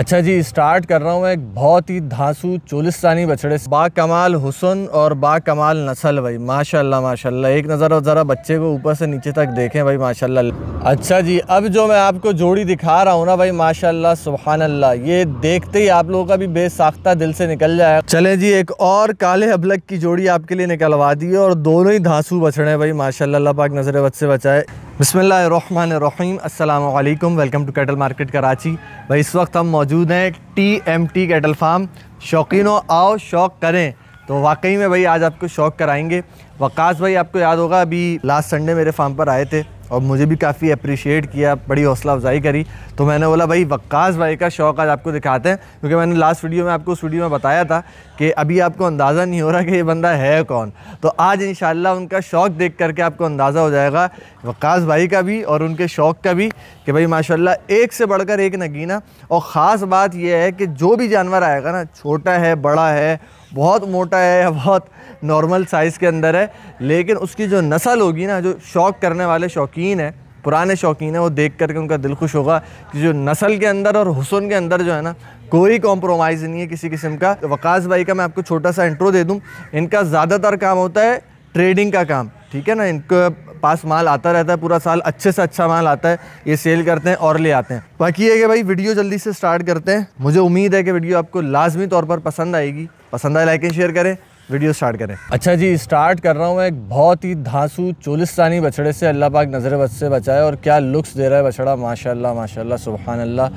अच्छा जी स्टार्ट कर रहा हूँ मैं एक बहुत ही धांसू चोलिस्तानी बछड़े बा कमाल हुसन और बा कमाल नसल भाई माशाल्लाह माशाल्लाह एक नज़र और ज़रा बच्चे को ऊपर से नीचे तक देखें भाई माशाल्लाह अच्छा जी अब जो मैं आपको जोड़ी दिखा रहा हूँ ना भाई माशाल्लाह सुबहान अल्लाह ये देखते ही आप लोगों का भी बेसाख्ता दिल से निकल जाए चले जी एक और काले अबलक की जोड़ी आपके लिए निकलवा दी है और दोनों ही धांसू बछड़े भाई माशा पाक नज़र बच से बचाए बसमीम अल्लाम welcome to cattle market Karachi भाई इस वक्त हम मौजूद हैं T M T cattle farm शौकीनों आओ शौक करें तो वाकई में भाई आज आपको शौक कराएंगे वकास भाई आपको याद होगा अभी लास्ट संडे मेरे फार्म पर आए थे और मुझे भी काफ़ी अप्रिशिएट किया बड़ी हौसला अफजाई करी तो मैंने बोला भाई वक्कास भाई का शौक आज आपको दिखाते हैं क्योंकि मैंने लास्ट वीडियो में आपको उस वीडियो में बताया था कि अभी आपको अंदाज़ा नहीं हो रहा कि ये बंदा है कौन तो आज इन उनका शौक देख करके आपको अंदाज़ा हो जाएगा वक्स भाई का भी और उनके शौक का भी कि भाई माशा एक से बढ़कर एक नगीना और ख़ास बात यह है कि जो भी जानवर आएगा ना छोटा है बड़ा है बहुत मोटा है या बहुत नॉर्मल साइज़ के अंदर है लेकिन उसकी जो नस्ल होगी ना जो शौक़ करने वाले शौकीन हैं पुराने शौकीन हैं वो देख करके उनका दिल खुश होगा कि जो नस्ल के अंदर और हुसन के अंदर जो है ना कोई कॉम्प्रोमाइज़ नहीं है किसी किस्म का वकास भाई का मैं आपको छोटा सा इंट्रो दे दूँ इनका ज़्यादातर काम होता है ट्रेडिंग का काम ठीक है ना इनका पास माल आता रहता है पूरा साल अच्छे से अच्छा माल आता है ये सेल करते हैं और ले आते हैं बाकी ये कि भाई वीडियो जल्दी से स्टार्ट करते हैं मुझे उम्मीद है कि वीडियो आपको लाजमी तौर पर पसंद आएगी पसंद आए लाइक एंड शेयर करें वीडियो स्टार्ट करें अच्छा जी स्टार्ट कर रहा हूँ एक बहुत ही धांसू चोलिस्तानी बछड़े से अल्लाह पाक नज़र से बचाए और क्या लुक्स दे रहा है बछड़ा माशाल्लाह माशाल्लाह सुबहानल्ला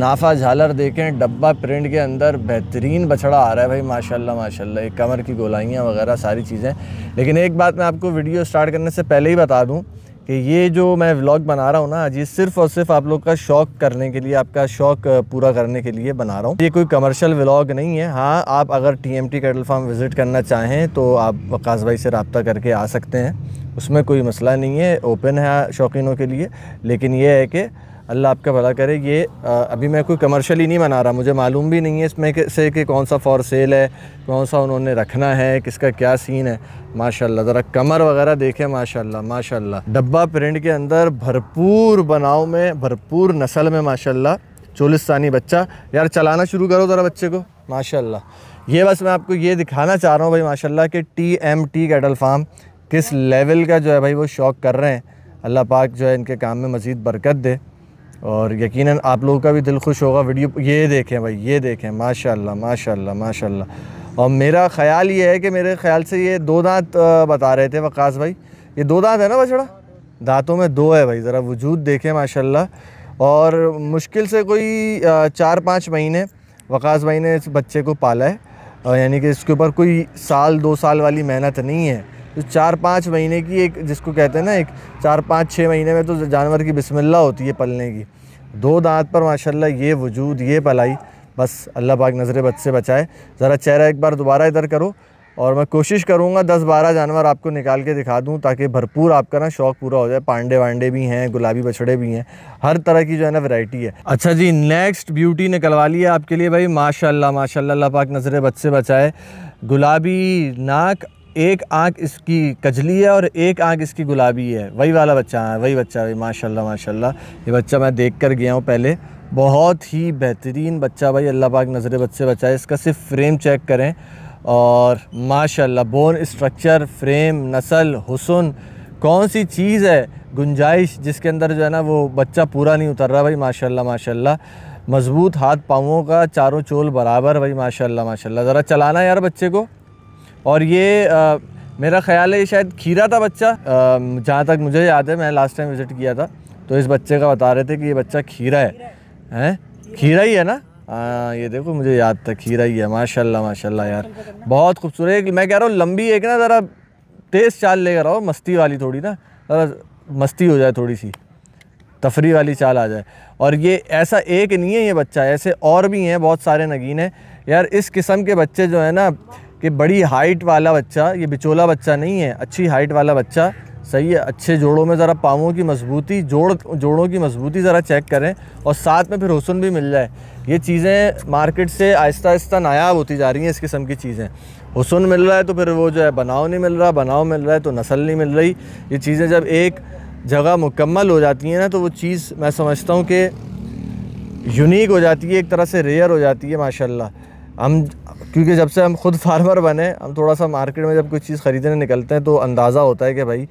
नाफा झालर देखें डब्बा प्रिंट के अंदर बेहतरीन बछड़ा आ रहा है भाई माशाल्लाह माशाल्लाह एक कमर की गोलाइयाँ वगैरह सारी चीज़ें लेकिन एक बात मैं आपको वीडियो स्टार्ट करने से पहले ही बता दूँ कि ये जो मैं व्लॉग बना रहा हूँ ना आज ये सिर्फ और सिर्फ आप लोग का शौक करने के लिए आपका शौक पूरा करने के लिए बना रहा हूँ ये कोई कमर्शियल व्लॉग नहीं है हाँ आप अगर T M T cattle farm visit करना चाहें तो आप वकास भाई से रबता करके आ सकते हैं उसमें कोई मसला नहीं है ओपन है शौकीनों के लिए लेकिन ये है कि अल्लाह आपका भला करे ये आ, अभी मैं कोई कमर्शली नहीं बना रहा मुझे मालूम भी नहीं है इसमें से कि कौन सा फॉर सेल है कौन सा उन्होंने रखना है किसका क्या सीन है माशाल्लाह ज़रा कमर वगैरह देखें माशाल्लाह माशाल्लाह डब्बा प्रिंट के अंदर भरपूर बनाव में भरपूर नस्ल में माशाल्लाह चोलिस्तानी बच्चा यार चलाना शुरू करो ज़रा बच्चे को माशाल्लाह ये बस मैं आपको ये दिखाना चाह रहा हूँ भाई माशाल्लाह कि T M T cattle farm किस लेवल का जो है भाई वो शौक कर रहे हैं अल्लाह पाक जो है इनके काम में मज़ीद बरकत दे और यकीनन आप लोगों का भी दिल खुश होगा वीडियो ये देखें भाई ये देखें माशाल्लाह माशाल्लाह माशाल्लाह और मेरा ख्याल ये है कि मेरे ख्याल से ये दो दांत बता रहे थे वकास भाई ये दो दांत है ना बछड़ा दांतों में दो है भाई ज़रा वजूद देखें माशाल्लाह और मुश्किल से कोई चार पाँच महीने वकास भाई ने इस बच्चे को पाला है यानी कि इसके ऊपर कोई साल दो साल वाली मेहनत नहीं है चार पाँच महीने की एक जिसको कहते हैं ना एक चार पाँच छः महीने में तो जानवर की बिस्मिल्ला होती है पलने की दो दांत पर माशाल्लाह ये वजूद ये पलाई बस अल्लाह पाक नज़र बद से बचाए ज़रा चेहरा एक बार दोबारा इधर करो और मैं कोशिश करूँगा दस बारह जानवर आपको निकाल के दिखा दूँ ताकि भरपूर आपका ना शौक़ पूरा हो जाए पांडे वांडे भी हैं गुलाबी बछड़े भी हैं हर तरह की जो है ना वैरायटी है अच्छा जी नेक्स्ट ब्यूटी निकलवा ली है आपके लिए भाई माशाल्लाह माशाल्लाह अल्लाह पाक नज़र बद से बचाए गुलाबी नाक एक आंख इसकी कजली है और एक आंख इसकी गुलाबी है वही वाला बच्चा है हाँ, वही बच्चा भाई माशाल्लाह माशाल्लाह ये बच्चा मैं देख कर गया हूँ पहले बहुत ही बेहतरीन बच्चा भाई अल्लाह पाक नज़र बच्चे बचाए इसका सिर्फ फ्रेम चेक करें और माशाल्लाह बोन स्ट्रक्चर फ्रेम नस्ल हुसन कौन सी चीज़ है गुंजाइश जिसके अंदर जो है ना वो बच्चा पूरा नहीं उतर रहा भाई माशाल्लाह माशाल्लाह मज़बूत हाथ पाँवों का चारों चोल बराबर भाई माशाल्लाह माशाल्लाह ज़रा चलाना यार बच्चे को और ये आ, मेरा ख्याल है ये शायद खीरा था बच्चा जहाँ तक मुझे याद है मैं लास्ट टाइम विज़िट किया था तो इस बच्चे का बता रहे थे कि ये बच्चा खीरा है हैं खीरा ही है ना आ, ये देखो मुझे याद था खीरा ही है माशाल्लाह माशाल्लाह यार बहुत खूबसूरत मैं कह रहा हूँ लंबी एक ना ज़रा तेज़ चाल लेकर आओ मस्ती वाली थोड़ी ना ज़रा मस्ती हो जाए थोड़ी सी तफरी वाली चाल आ जाए और ये ऐसा एक नहीं है ये बच्चा ऐसे और भी हैं बहुत सारे नगीन हैं यार इस किस्म के बच्चे जो है ना कि बड़ी हाइट वाला बच्चा ये बिचोला बच्चा नहीं है अच्छी हाइट वाला बच्चा सही है अच्छे जोड़ों में ज़रा पाँवों की मजबूती जोड़ जोड़ों की मजबूती ज़रा चेक करें और साथ में फिर हुसन भी मिल जाए ये चीज़ें मार्केट से आहिस्ता आहिस्ता नायाब होती जा रही हैं इस किस्म की चीज़ें हुसन मिल रहा है तो फिर वो जो है बनाव नहीं मिल रहा बनाव मिल रहा है तो नस्ल नहीं मिल रही ये चीज़ें जब एक जगह मुकम्मल हो जाती हैं ना तो वो चीज़ मैं समझता हूँ कि यूनिक हो जाती है एक तरह से रेयर हो जाती है माशाल्लाह हम क्योंकि जब से हम खुद फार्मर बने हम थोड़ा सा मार्केट में जब कोई चीज़ ख़रीदने निकलते हैं तो अंदाज़ा होता है कि भाई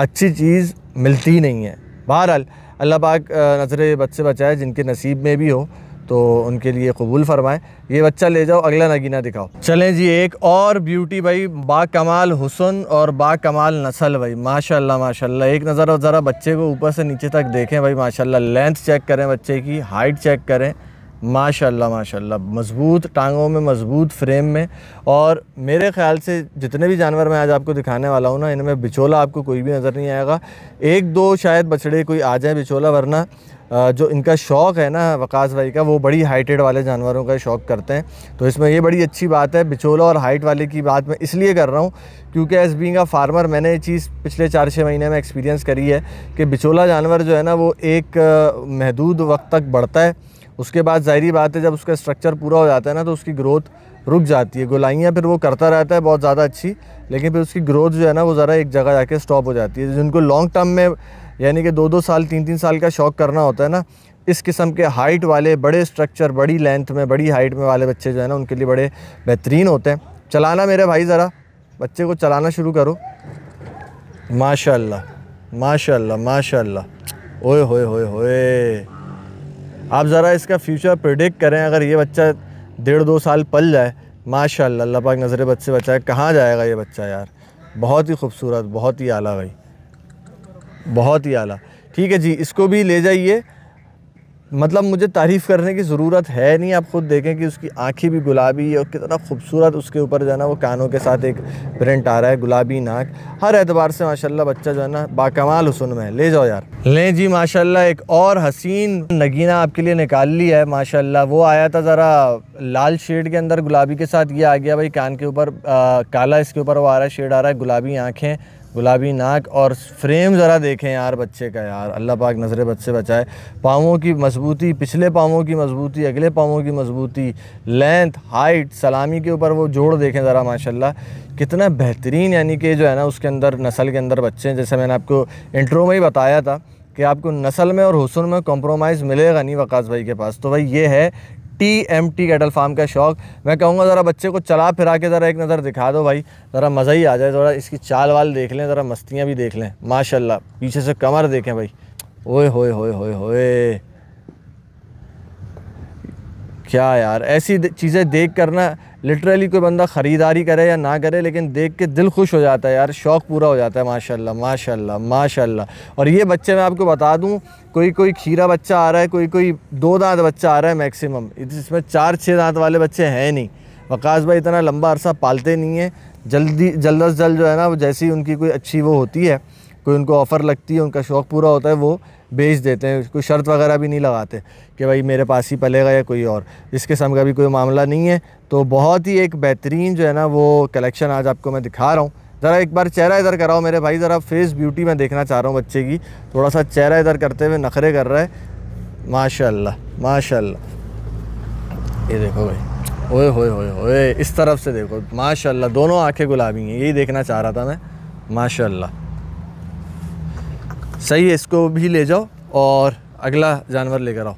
अच्छी चीज़ मिलती नहीं है बहरहाल अल्लाह पाक नजर बच्चे बचाए जिनके नसीब में भी हो तो उनके लिए कबूल फरमाएं ये बच्चा ले जाओ अगला नगीना दिखाओ चलें जी एक और ब्यूटी भाई बा कमाल हुसन और बा कमाल नसल भाई माशाल्लाह माशाल्लाह एक नज़र ज़रा बच्चे को ऊपर से नीचे तक देखें भाई माशाल्लाह लेंथ चेक करें बच्चे की हाइट चेक करें माशाल्लाह माशाल्लाह मज़बूत टांगों में मज़बूत फ्रेम में और मेरे ख्याल से जितने भी जानवर मैं आज आपको दिखाने वाला हूँ ना इनमें बिचोला आपको कोई भी नज़र नहीं आएगा एक दो शायद बछड़े कोई आ जाए बिचोला वरना जो इनका शौक़ है ना वकास भाई का वो बड़ी हाइटेड वाले जानवरों का शौक़ करते हैं तो इसमें ये बड़ी अच्छी बात है बिचोला और हाइट वाले की बात मैं इसलिए कर रहा हूँ क्योंकि एस बींग का फार्मर मैंने ये चीज़ पिछले चार छः महीने में एक्सपीरियंस करी है कि बिचोला जानवर जो है ना वो एक महदूद वक्त तक बढ़ता है उसके बाद ज़ाहरी बात है जब उसका स्ट्रक्चर पूरा हो जाता है ना तो उसकी ग्रोथ रुक जाती है गोलाइयाँ फिर वो करता रहता है बहुत ज़्यादा अच्छी लेकिन फिर उसकी ग्रोथ जो है ना वो ज़रा एक जगह जाके स्टॉप हो जाती है जिनको लॉन्ग टर्म में यानी कि दो दो साल तीन तीन साल का शौक करना होता है ना इस किस्म के हाइट वाले बड़े स्ट्रक्चर बड़ी लेंथ में बड़ी हाइट में वाले बच्चे जो है ना उनके लिए बड़े बेहतरीन होते हैं चलाना मेरे भाई ज़रा बच्चे को चलाना शुरू करो माशाल्लाह माशाल्लाह माशाल्लाह ओए होए होए होए आप ज़रा इसका फ्यूचर प्रिडिक्ट करें अगर ये बच्चा डेढ़ दो साल पल जाए माशा अल्लाह पाक नज़र बद से बचाए कहाँ जाएगा ये बच्चा यार बहुत ही खूबसूरत बहुत ही आला भाई बहुत ही आला ठीक है जी इसको भी ले जाइए मतलब मुझे तारीफ़ करने की ज़रूरत है नहीं आप ख़ुद देखें कि उसकी आँखें भी गुलाबी है और कितना खूबसूरत उसके ऊपर जो है ना वो कानों के साथ एक प्रिंट आ रहा है गुलाबी नाक हर एतबार से माशाल्लाह बच्चा जो है ना बाकमाल हुसन में है ले जाओ यार लें जी माशाल्लाह एक और हसीन नगीना आपके लिए निकाल ली है माशा वो आया था ज़रा लाल शेड के अंदर गुलाबी के साथ ये आ गया भाई कान के ऊपर काला इसके ऊपर वो आ रहा है शेड आ रहा है गुलाबी आँखें गुलाबी नाक और फ्रेम ज़रा देखें यार बच्चे का यार अल्लाह पाक नज़र बद से बचाए पाँवों की मजबूती पिछले पाँवों की मजबूती अगले पाँवों की मजबूती लेंथ हाइट सलामी के ऊपर वो जोड़ देखें ज़रा माशाल्लाह कितना बेहतरीन यानी कि जो है ना उसके अंदर नस्ल के अंदर बच्चे हैं जैसे मैंने आपको इंट्रो में ही बताया था कि आपको नस्ल में और हुसन में कॉम्प्रोमाइज़ मिलेगा नहीं वकास भाई के पास तो भाई ये है T M T cattle farm का शौक मैं कहूँगा ज़रा बच्चे को चला फिरा के ज़रा एक नज़र दिखा दो भाई ज़रा मज़ा ही आ जाए ज़रा इसकी चाल वाल देख लें ज़रा मस्तियाँ भी देख लें माशाल्लाह पीछे से कमर देखें भाई ओए होए होए होए होए क्या यार ऐसी चीज़ें देख कर ना लिटरली कोई बंदा ख़रीदारी करे या ना करे लेकिन देख के दिल खुश हो जाता है यार शौक़ पूरा हो जाता है माशाल्लाह माशाल्लाह माशाल्लाह और ये बच्चे मैं आपको बता दूँ कोई कोई खीरा बच्चा आ रहा है कोई कोई दो दांत बच्चा आ रहा है मैक्सिमम इसमें चार छः दांत वाले बच्चे हैं नहीं वकाश भाई इतना लंबा अरसा पालते नहीं हैं जल्दी जल्द अज जल्द जो है ना वो जैसी उनकी कोई अच्छी वो होती है कोई उनको ऑफ़र लगती है उनका शौक़ पूरा होता है वो बेच देते हैं कोई शर्त वगैरह भी नहीं लगाते कि भाई मेरे पास ही पलेगा या कोई और इस किस्म का भी कोई मामला नहीं है तो बहुत ही एक बेहतरीन जो है ना वो कलेक्शन आज आपको मैं दिखा रहा हूँ ज़रा एक बार चेहरा इधर कराओ मेरे भाई ज़रा फेस ब्यूटी मैं देखना चाह रहा हूँ बच्चे की थोड़ा सा चेहरा इधर करते हुए नखरे कर रहा है माशाल्लाह माशाल्लाह ये देखो भाई ओए होए होए होए इस तरफ से देखो माशाल्लाह दोनों आंखें गुलाबी हैं यही देखना चाह रहा था मैं माशाल्लाह सही है इसको भी ले जाओ और अगला जानवर लेकर आओ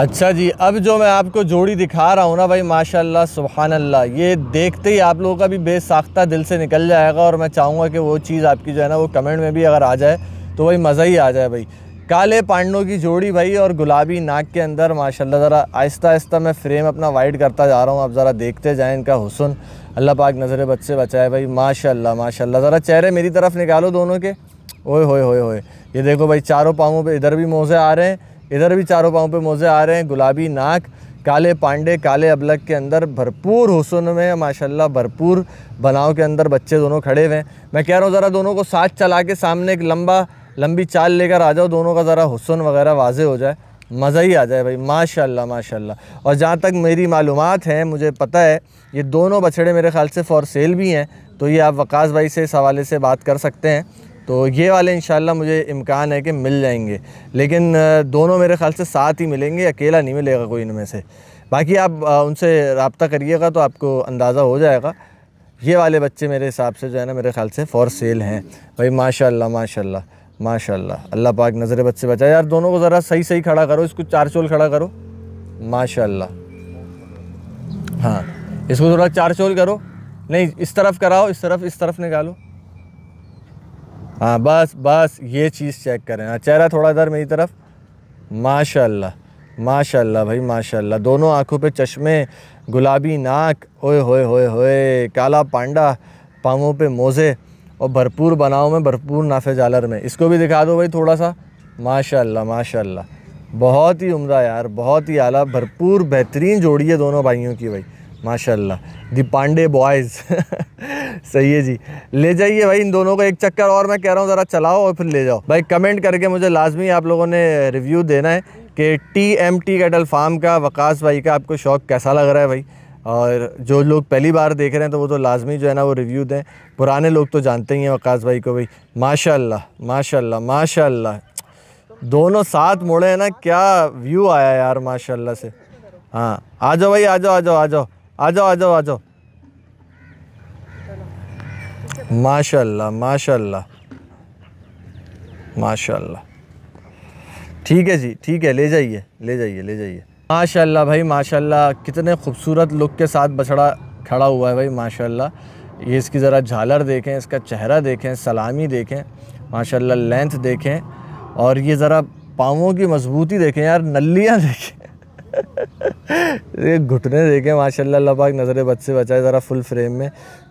अच्छा जी अब जो मैं आपको जोड़ी दिखा रहा हूँ ना भाई माशाल्लाह सुबहान अल्लाह ये देखते ही आप लोगों का भी बेसाख्ता दिल से निकल जाएगा और मैं चाहूँगा कि वो चीज़ आपकी जो है ना वो कमेंट में भी अगर आ जाए तो भाई मज़ा ही आ जाए भाई काले पांडों की जोड़ी भाई और गुलाबी नाक के अंदर माशाल्लाह ज़रा आहिस्ता आहिस्ता मैं फ्रेम अपना वाइड करता जा रहा हूँ आप ज़रा देखते जाएँ इनका हुसन अल्लाह पाक नज़र बच्चे से बचाए भाई माशाल्लाह माशाल्लाह ज़रा चेहरे मेरी तरफ़ निकालो दोनों के ओए होए होए होए ये देखो भाई चारों पाँवों पे इधर भी मोज़े आ रहे हैं इधर भी चारों पाँव पे मोज़े आ रहे हैं गुलाबी नाक काले पांडे काले अबलग के अंदर भरपूर हुसन में माशाल्लाह भरपूर बनाव के अंदर बच्चे दोनों खड़े हुए हैं मैं कह रहा हूँ ज़रा दोनों को साथ चला के सामने एक लंबा लंबी चाल लेकर आ जाओ दोनों का ज़रा हुसन वगैरह वाजे हो जाए मज़ा ही आ जाए भाई माशाल्लाह माशाल्लाह और जहाँ तक मेरी मालूम है मुझे पता है ये दोनों बछड़े मेरे ख्याल से फ़ॉर सेल भी हैं तो ये आप वकास भाई से इस हवाले से बात कर सकते हैं तो ये वाले इन मुझे इम्कान है कि मिल जाएंगे लेकिन दोनों मेरे ख्याल से साथ ही मिलेंगे अकेला नहीं मिलेगा कोई इनमें से बाकी आप उनसे रबता करिएगा तो आपको अंदाज़ा हो जाएगा ये वाले बच्चे मेरे हिसाब से जो है ना मेरे ख्याल से फ़ॉर सेल हैं भाई माशा माशा माशा अल्लाह पाक नज़र बच्चे बचाए यार दोनों को ज़रा सही सही खड़ा करो इसको चार चोल खड़ा करो माशा हाँ इसको ज़रा चार चोल करो नहीं इस तरफ कराओ इस तरफ इस तरफ निकालो हाँ बस बस ये चीज़ चेक करें हाँ चेहरा थोड़ा इधर मेरी तरफ माशाल्लाह माशाल्लाह भाई माशाल्लाह दोनों आँखों पे चश्मे गुलाबी नाक ओए होए होए होए काला पांडा पाँवों पे मोज़े और भरपूर बनाओ में भरपूर नाफे जालर में इसको भी दिखा दो भाई थोड़ा सा माशाल्लाह माशाल्लाह बहुत ही उम्दा यार बहुत ही आला भरपूर बेहतरीन जोड़ी है दोनों भाइयों की भाई माशाल्लाह दी पांडे बॉयज़ सही है जी ले जाइए भाई इन दोनों को एक चक्कर और मैं कह रहा हूँ ज़रा चलाओ और फिर ले जाओ भाई कमेंट करके मुझे लाजमी आप लोगों ने रिव्यू देना है कि T M T cattle farm का वकास भाई का आपको शौक़ कैसा लग रहा है भाई और जो लोग पहली बार देख रहे हैं तो वो तो लाजमी जो है ना वो रिव्यू दें पुराने लोग तो जानते ही हैं वकास भाई को भाई माशा माशा माशा दोनों साथ मोड़े हैं ना क्या व्यू आया यार माशाला से हाँ आ जाओ भाई आ जाओ आ जाओ आ जाओ आ जाओ आ जाओ आ जाओ माशाल्लाह माशाल्लाह माशाल्लाह ठीक है जी ठीक है ले जाइए ले जाइए ले जाइए माशाल्लाह भाई माशाल्लाह कितने खूबसूरत लुक के साथ बछड़ा खड़ा हुआ है भाई माशाल्लाह ये इसकी ज़रा झालर देखें इसका चेहरा देखें सलामी देखें माशाल्लाह लेंथ देखें और ये ज़रा पाँवों की मजबूती देखें यार नलियाँ देखें ये घुटने देखे माशाल्लाह अल्लाह पाक नज़र बद से बचाए ज़रा फुल फ्रेम में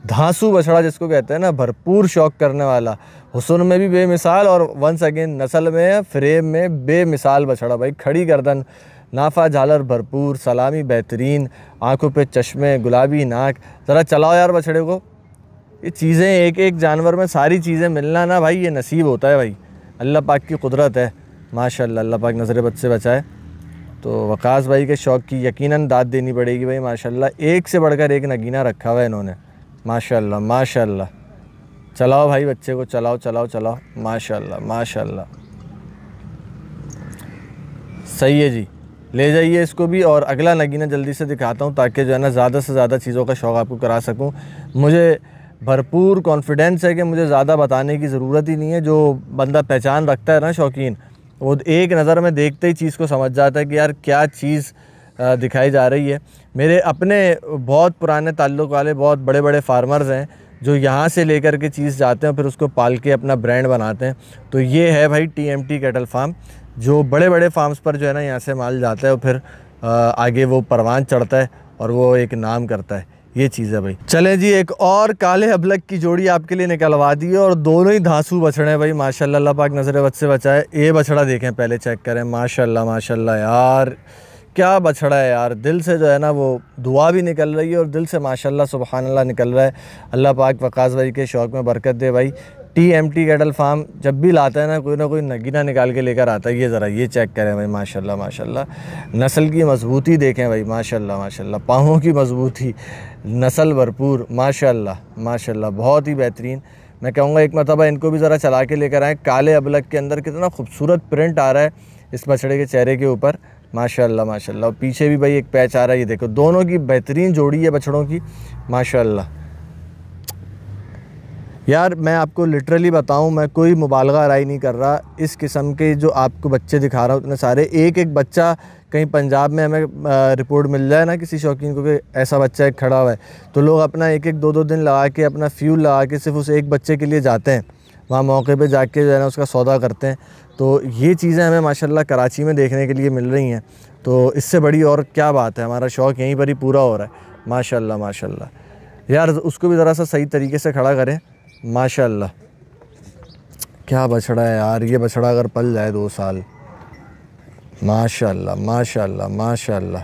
धांसू बछड़ा जिसको कहते हैं ना भरपूर शौक करने वाला हुसन में भी बेमिसाल और वंस अगेन नस्ल में फ्रेम में बेमिसाल बछड़ा भाई खड़ी गर्दन नाफा झालर भरपूर सलामी बेहतरीन आंखों पे चश्मे गुलाबी नाक ज़रा चलाओ यार बछड़े को ये चीज़ें एक एक जानवर में सारी चीज़ें मिलना ना भाई ये नसीब होता है भाई अल्लाह पाक की कुदरत है माशा अल्लाह पाक नज़र बद से बचाए तो वकास भाई के शौक़ की यकीनन दाद देनी पड़ेगी भाई माशाल्लाह एक से बढ़कर एक नगीना रखा हुआ है इन्होंने माशाल्लाह माशाल्लाह चलाओ भाई बच्चे को चलाओ चलाओ चलाओ माशाल्लाह माशाल्लाह सही है जी ले जाइए इसको भी और अगला नगीना जल्दी से दिखाता हूँ ताकि जो है ना ज़्यादा से ज़्यादा चीज़ों का शौक़ आपको करा सकूँ मुझे भरपूर कॉन्फिडेंस है कि मुझे ज़्यादा बताने की ज़रूरत ही नहीं है जो बंदा पहचान रखता है ना शौकीन वो एक नज़र में देखते ही चीज़ को समझ जाता है कि यार क्या चीज़ दिखाई जा रही है मेरे अपने बहुत पुराने ताल्लुक़ वाले बहुत बड़े बड़े फार्मर्स हैं जो यहाँ से लेकर के चीज़ जाते हैं फिर उसको पाल के अपना ब्रांड बनाते हैं तो ये है भाई T M T cattle farm जो बड़े बड़े फार्म्स पर जो है ना यहाँ से माल जाता है और फिर आगे वो परवान चढ़ता है और वो एक नाम करता है ये चीज़ है भाई चले जी एक और काले अबलक की जोड़ी आपके लिए निकलवा दी है और दोनों ही धांसू बछड़े हैं भाई माशाल्लाह अल्लाह पाक नज़र बच से बचाए ये बछड़ा देखें पहले चेक करें माशाल्लाह माशाल्लाह यार क्या बछड़ा है यार दिल से जो है ना वो दुआ भी निकल रही है और दिल से माशाल्लाह सुबहानल्ला निकल रहा है अल्लाह पाक वकास भाई के शौक़ में बरकत दे भाई T M T cattle farm जब भी लाता है ना कोई ना कोई नगीना निकाल के लेकर आता है ये ज़रा ये चेक करें भाई माशाल्लाह माशाल्लाह नस्ल की मजबूती देखें भाई माशाल्लाह माशाल्लाह पाहों की मजबूती नस्ल भरपूर माशाल्लाह माशाल्लाह बहुत ही बेहतरीन मैं कहूँगा एक मरतबा इनको भी ज़रा चला के लेकर आएँ काले अबलग के अंदर कितना खूबसूरत प्रिंट आ रहा है इस बछड़े के चेहरे के ऊपर माशाल्लाह माशाल्लाह पीछे भी भाई एक पैच आ रहा है ये देखो दोनों की बेहतरीन जोड़ी है बछड़ों की माशाल्लाह यार मैं आपको लिटरली बताऊं मैं कोई मुबालगा राई नहीं कर रहा इस किस्म के जो आपको बच्चे दिखा रहा हूँ उतने सारे एक एक बच्चा कहीं पंजाब में हमें रिपोर्ट मिल जाए ना किसी शौकीन को कि ऐसा बच्चा एक खड़ा हुआ है तो लोग अपना एक एक दो दो दिन लगा के अपना फ्यूल लगा के सिर्फ उस एक बच्चे के लिए जाते हैं वहाँ मौके पर जाके जो है ना उसका सौदा करते हैं तो ये चीज़ें हमें माशा कराची में देखने के लिए मिल रही हैं तो इससे बड़ी और क्या बात है हमारा शौक़ यहीं पर ही पूरा हो रहा है माशा माशा यार उसको भी ज़रा सा सही तरीके से खड़ा करें माशाल्लाह क्या बछड़ा है यार ये बछड़ा अगर पल जाए दो साल माशाल्लाह माशाल्लाह माशाल्लाह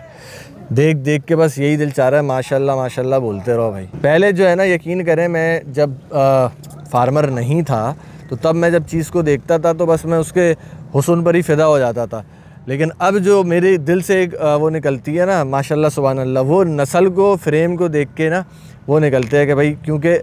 देख देख के बस यही दिल चाह रहा है माशाल्लाह माशाल्लाह बोलते रहो भाई पहले जो है ना यकीन करें मैं जब आ, फार्मर नहीं था तो तब मैं जब चीज़ को देखता था तो बस मैं उसके हुसन पर ही फिदा हो जाता था लेकिन अब जो मेरे दिल से एक वो निकलती है ना माशाल्लाह अल्लाह वो नस्ल को फ्रेम को देख के ना वो निकलते हैं कि भाई क्योंकि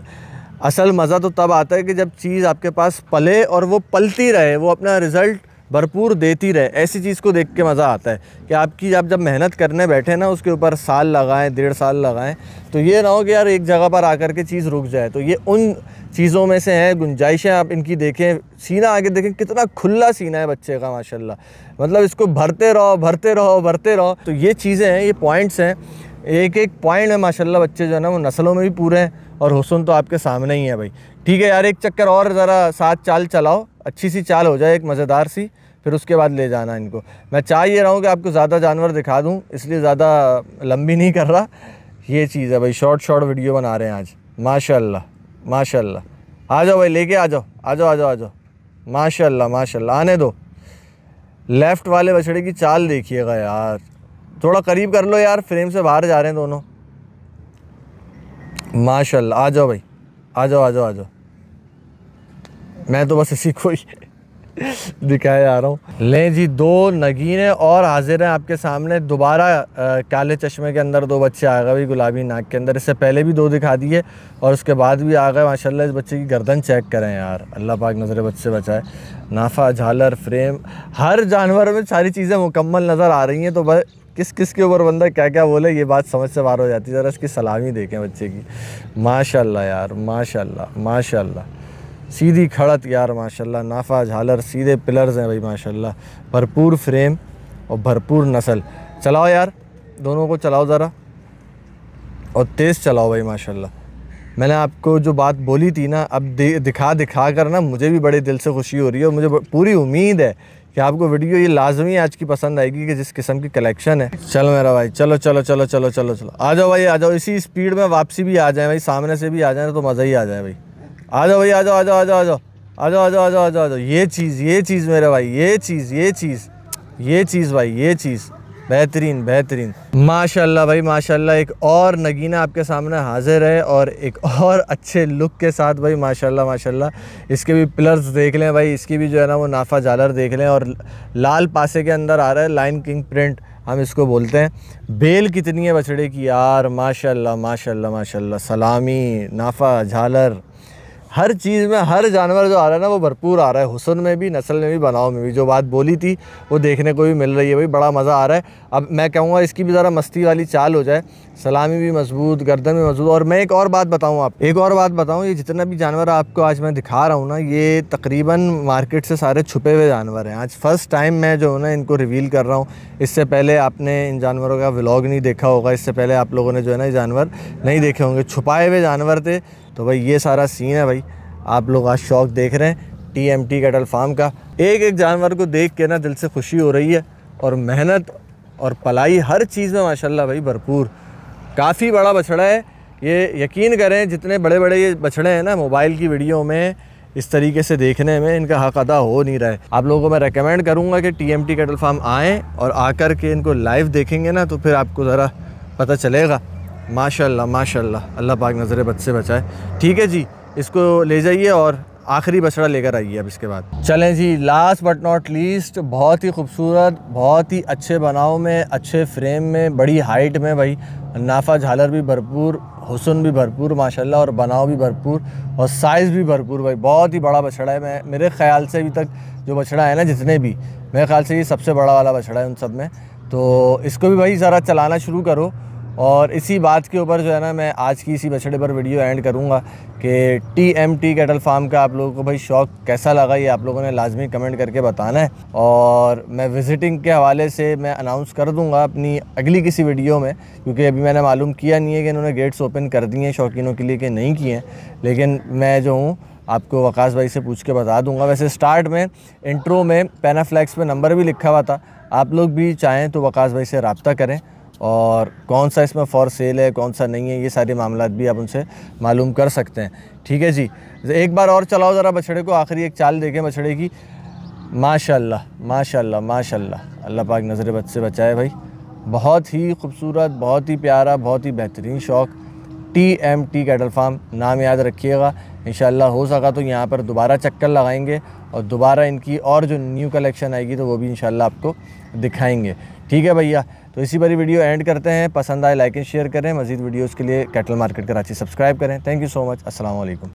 असल मज़ा तो तब आता है कि जब चीज़ आपके पास पले और वो पलती रहे वो अपना रिज़ल्ट भरपूर देती रहे ऐसी चीज़ को देख के मज़ा आता है कि आपकी आप जब मेहनत करने बैठे ना उसके ऊपर साल लगाएं डेढ़ साल लगाएं तो ये ना हो कि यार एक जगह पर आकर के चीज़ रुक जाए तो ये उन चीज़ों में से हैं गुंजाइशें आप इनकी देखें सीना आगे देखें कितना खुला सीना है बच्चे का माशा मतलब इसको भरते रहो भरते रहो भरते रहो तो ये चीज़ें हैं ये पॉइंट्स हैं एक एक पॉइंट है माशाल्लाह बच्चे जो है ना वो नस्लों में भी पूरे हैं और हुसन तो आपके सामने ही है भाई ठीक है यार एक चक्कर और ज़रा साथ चाल चलाओ अच्छी सी चाल हो जाए एक मज़ेदार सी फिर उसके बाद ले जाना इनको मैं चाह ये रहा हूँ कि आपको ज़्यादा जानवर दिखा दूँ इसलिए ज़्यादा लंबी नहीं कर रहा ये चीज़ है भाई शॉर्ट शॉर्ट वीडियो बना रहे हैं आज माशाल्लाह माशाल्लाह आ जाओ भाई लेके आ जाओ आ जाओ आ जाओ आ जाओ माशाल्लाह माशाल्लाह आने दो लेफ़्ट वाले बछड़े की चाल देखिएगा यार थोड़ा करीब कर लो यार फ्रेम से बाहर जा रहे हैं दोनों माशाल्लाह आ जाओ भाई आ जाओ आ जाओ आ जाओ मैं तो बस इसी को ही दिखाया जा रहा हूँ ले जी दो नगीने और हाजिर हैं आपके सामने दोबारा काले चश्मे के अंदर दो बच्चे आ गए गुलाबी नाक के अंदर इससे पहले भी दो दिखा दिए और उसके बाद भी आ गए माशाल्लाह इस बच्चे की गर्दन चेक करें यार अल्लाह पाक नज़र बच्चे बचाए नाफा झालर फ्रेम हर जानवर में सारी चीज़ें मुकम्मल नज़र आ रही हैं तो बस किस किस के ऊपर बंदा क्या क्या बोले ये बात समझ से बाहर हो जाती है ज़रा इसकी सलामी देखें बच्चे की माशाल्लाह यार माशाल्लाह माशाल्लाह सीधी खड़त यार माशाल्लाह नाफा झालर सीधे पिलर्स हैं भाई माशाल्लाह भरपूर फ्रेम और भरपूर नस्ल चलाओ यार दोनों को चलाओ ज़रा और तेज़ चलाओ भाई माशाल्लाह मैंने आपको जो बात बोली थी ना अब दिखा दिखा कर ना मुझे भी बड़े दिल से खुशी हो रही है और मुझे पूरी उम्मीद है कि आपको वीडियो ये लाजमी आज की पसंद आएगी कि जिस किस्म की कलेक्शन है चलो मेरा भाई चलो चलो चलो चलो चलो चलो आ जाओ भाई आ जाओ इसी स्पीड में वापसी भी आ जाए भाई सामने से भी आ जाए तो मज़ा ही आ जाए भाई आ जाओ भाई आ जाओ आ जाओ आ जाओ आ जाओ आ जाओ आ जाओ आ जाओ आ जाओ ये चीज़ ये चीज़ मेरे भाई ये चीज़ ये चीज़ ये चीज़ भाई ये चीज़ बेहतरीन बेहतरीन माशाल्लाह भाई माशाल्लाह एक और नगीना आपके सामने हाजिर है और एक और अच्छे लुक के साथ भाई माशाल्लाह माशाल्लाह इसके भी पिलर्स देख लें भाई इसकी भी जो है ना वो नाफा जालर देख लें और लाल पासे के अंदर आ रहा है लाइन किंग प्रिंट हम इसको बोलते हैं बेल कितनी है बछड़े की यार माशाल्लाह माशाल्लाह माशाल्लाह सलामी नाफा झालर हर चीज़ में हर जानवर जो आ रहा है ना वो भरपूर आ रहा है हुसन में भी नस्ल में भी बनाव में भी जो बात बोली थी वो देखने को भी मिल रही है भाई बड़ा मज़ा आ रहा है अब मैं कहूँगा इसकी भी ज़रा मस्ती वाली चाल हो जाए सलामी भी मजबूत गर्दन भी मजबूत और मैं एक और बात बताऊँ आप एक और बात बताऊँ ये जितना भी जानवर आपको आज मैं दिखा रहा हूँ ना ये तकरीबन मार्केट से सारे छुपे हुए जानवर हैं आज फ़र्स्ट टाइम मैं जो है ना इनको रिवील कर रहा हूँ इससे पहले आपने इन जानवरों का व्लॉग नहीं देखा होगा इससे पहले आप लोगों ने जो है ना ये जानवर नहीं देखे होंगे छुपाए हुए जानवर थे तो भाई ये सारा सीन है भाई आप लोग आज शौक देख रहे हैं T M T cattle farm का एक एक जानवर को देख के ना दिल से खुशी हो रही है और मेहनत और पलाई हर चीज़ में माशाल्लाह भाई भरपूर काफ़ी बड़ा बछड़ा है ये यकीन करें जितने बड़े बड़े ये बछड़े हैं ना मोबाइल की वीडियो में इस तरीके से देखने में इनका हक अदा हो नहीं रहा है आप लोगों को मैं रेकमेंड करूँगा कि T M T cattle farm आएँ और आकर के इनको लाइव देखेंगे ना तो फिर आपको ज़रा पता चलेगा माशाल्लाह माशाल्लाह अल्लाह पाक नज़र बद से बचाए ठीक है जी इसको ले जाइए और आखिरी बछड़ा लेकर आइए अब इसके बाद चलें जी लास्ट बट नॉट लीस्ट बहुत ही खूबसूरत बहुत ही अच्छे बनाव में अच्छे फ्रेम में बड़ी हाइट में भाई नाफा झालर भी भरपूर हुसन भी भरपूर माशाल्लाह और बनाव भी भरपूर और साइज़ भी भरपूर भाई बहुत ही बड़ा बछड़ा है मैं मेरे ख्याल से अभी तक जो बछड़ा है ना जितने भी मेरे ख्याल से ये सबसे बड़ा वाला बछड़ा है उन सब में तो इसको भी भाई ज़रा चलाना शुरू करो और इसी बात के ऊपर जो है ना मैं आज की इसी बछड़े पर वीडियो एंड करूँगा कि T M T cattle farm का आप लोगों को भाई शौक कैसा लगा ये आप लोगों ने लाजमी कमेंट करके बताना है और मैं विज़िटिंग के हवाले से मैं अनाउंस कर दूँगा अपनी अगली किसी वीडियो में क्योंकि अभी मैंने मालूम किया नहीं है कि इन्होंने गेट्स ओपन कर दिए हैं शौकीनों के लिए कि नहीं किए हैं लेकिन मैं जो हूँ आपको वकास भाई से पूछ के बता दूंगा वैसे स्टार्ट में इंट्रो में पेनाफ्लैक्स पे नंबर भी लिखा हुआ था आप लोग भी चाहें तो वकास भाई से रबता करें और कौन सा इसमें फ़ॉर सेल है कौन सा नहीं है ये सारे मामला भी आप उनसे मालूम कर सकते हैं ठीक है जी एक बार और चलाओ ज़रा बछड़े को आखिरी एक चाल देखें बछड़े की माशाल्लाह माशाल्लाह माशाल्लाह अल्लाह पाक नज़र बद से बचाए भाई बहुत ही खूबसूरत बहुत ही प्यारा बहुत ही बेहतरीन शौक़ T M T cattle farm नाम याद रखिएगा इन हो सका तो यहाँ पर दोबारा चक्कर लगाएंगे और दोबारा इनकी और जो न्यू कलेक्शन आएगी तो वो भी इन आपको दिखाएंगे ठीक है भैया तो इसी बारी वीडियो एंड करते हैं पसंद आए लाइक एंड शेयर करें मजीद वीडियोज़ के लिए कैटल मार्केट कराची सब्सक्राइब करें थैंक यू सो मच असल